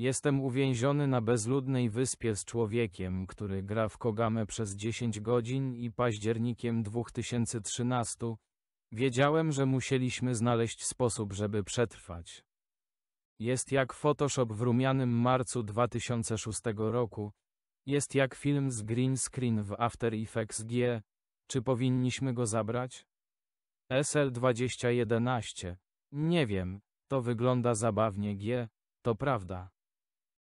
Jestem uwięziony na bezludnej wyspie z człowiekiem, który gra w Kogamę przez 10 godzin i październikiem 2013. Wiedziałem, że musieliśmy znaleźć sposób, żeby przetrwać. Jest jak Photoshop w rumianym marcu 2006 roku. Jest jak film z green screen w After Effects G. Czy powinniśmy go zabrać? SL 2011. Nie wiem, to wygląda zabawnie G. To prawda.